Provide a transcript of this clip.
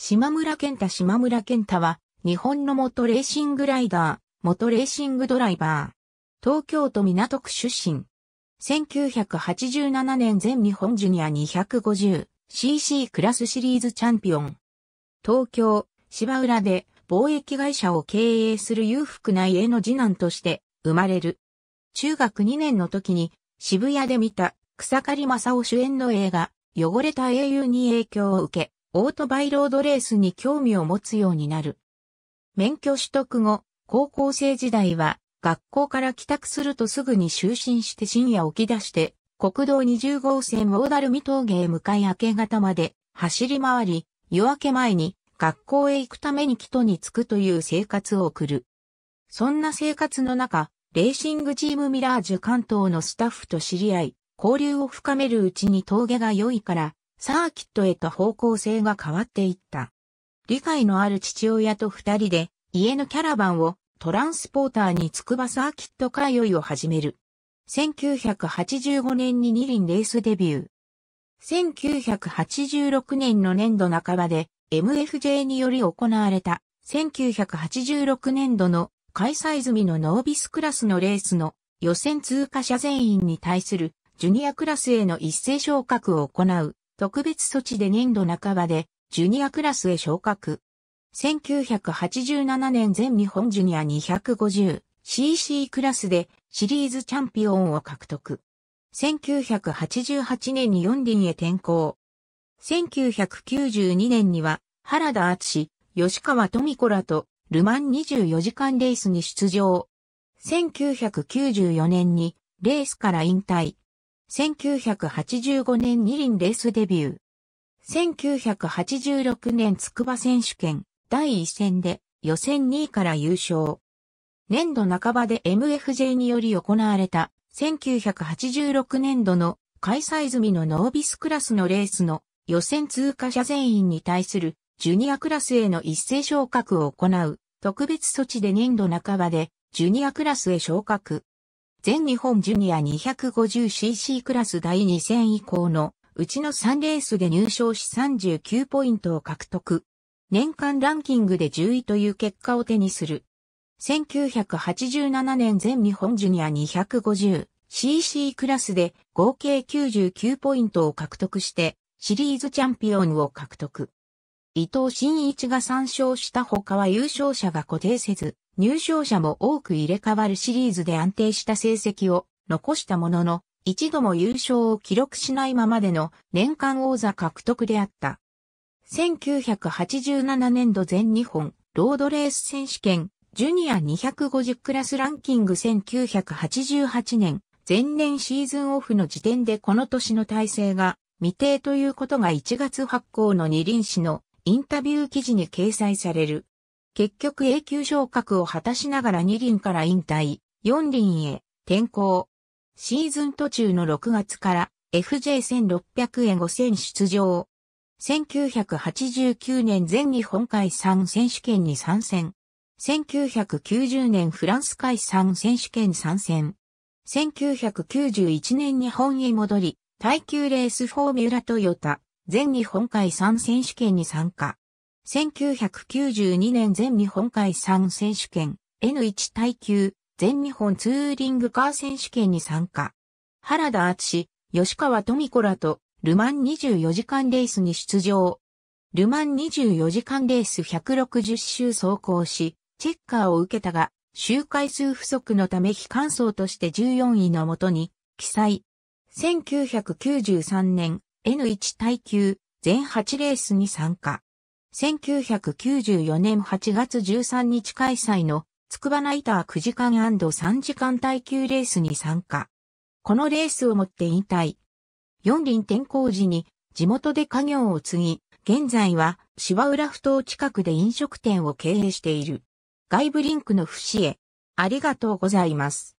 島村健太島村健太は、日本の元レーシングライダー、元レーシングドライバー。東京都港区出身。1987年全日本ジュニア 250cc クラスシリーズチャンピオン。東京、芝浦で貿易会社を経営する裕福な家の次男として生まれる。中学2年の時に渋谷で見た草刈正雄主演の映画、汚れた英雄に影響を受け、オートバイロードレースに興味を持つようになる。免許取得後、高校生時代は学校から帰宅するとすぐに就寝して深夜起き出して、国道20号線大樽み峠へ向かい明け方まで走り回り、夜明け前に学校へ行くために基礎に着くという生活を送る。そんな生活の中、レーシングチームミラージュ関東のスタッフと知り合い、交流を深めるうちに峠が良いから、サーキットへと方向性が変わっていった。理解のある父親と二人で家のキャラバンをトランスポーターにつくばサーキット通いを始める。1985年に二輪レースデビュー。1986年の年度半ばで MFJ により行われた1986年度の開催済みのノービスクラスのレースの予選通過者全員に対するジュニアクラスへの一斉昇格を行う特別措置で年度半ばでジュニアクラスへ昇格。1987年全日本ジュニア 250cc クラスでシリーズチャンピオンを獲得。1988年に4輪へ転向。1992年には原田敦吉川富子らとルマン24時間レースに出場。1994年にレースから引退。1985年二輪レースデビュー。1986年筑波選手権第1戦で予選2位から優勝。年度半ばで MFJ により行われた1986年度の開催済みのノービスクラスのレースの予選通過者全員に対するジュニアクラスへの一斉昇格を行う特別措置で年度半ばでジュニアクラスへ昇格。全日本ジュニア 250cc クラス第2戦以降のうちの3レースで入賞し39ポイントを獲得。年間ランキングで10位という結果を手にする。1987年全日本ジュニア 250cc クラスで合計99ポイントを獲得してシリーズチャンピオンを獲得。伊藤真一が参照した他は優勝者が固定せず、入賞者も多く入れ替わるシリーズで安定した成績を残したものの、一度も優勝を記録しないままでの年間王座獲得であった。1987年度全日本ロードレース選手権ジュニア250クラスランキング1988年前年シーズンオフの時点でこの年の体制が未定ということが1月発行の二輪紙のインタビュー記事に掲載される。結局永久昇格を果たしながら2輪から引退、4輪へ転向。シーズン途中の6月から FJ1600 円5戦出場。1989年全日本海産選手権に参戦。1990年フランス海産選手権参戦。1991年日本へ戻り、耐久レースフォーミュラトヨタ、全日本海産選手権に参加。1992年全日本海産選手権 N1 耐久全日本ツーリングカー選手権に参加。原田敦吉川富子らとルマン24時間レースに出場。ルマン24時間レース160周走行し、チェッカーを受けたが、周回数不足のため非完走として14位のもとに記載。1993年 N1 耐久、全8レースに参加。1994年8月13日開催の筑波ナイター9時間 &3 時間耐久レースに参加。このレースをもって引退。四輪転校時に地元で家業を継ぎ、現在は芝浦ふ頭近くで飲食店を経営している。外部リンクの節へ。ありがとうございます。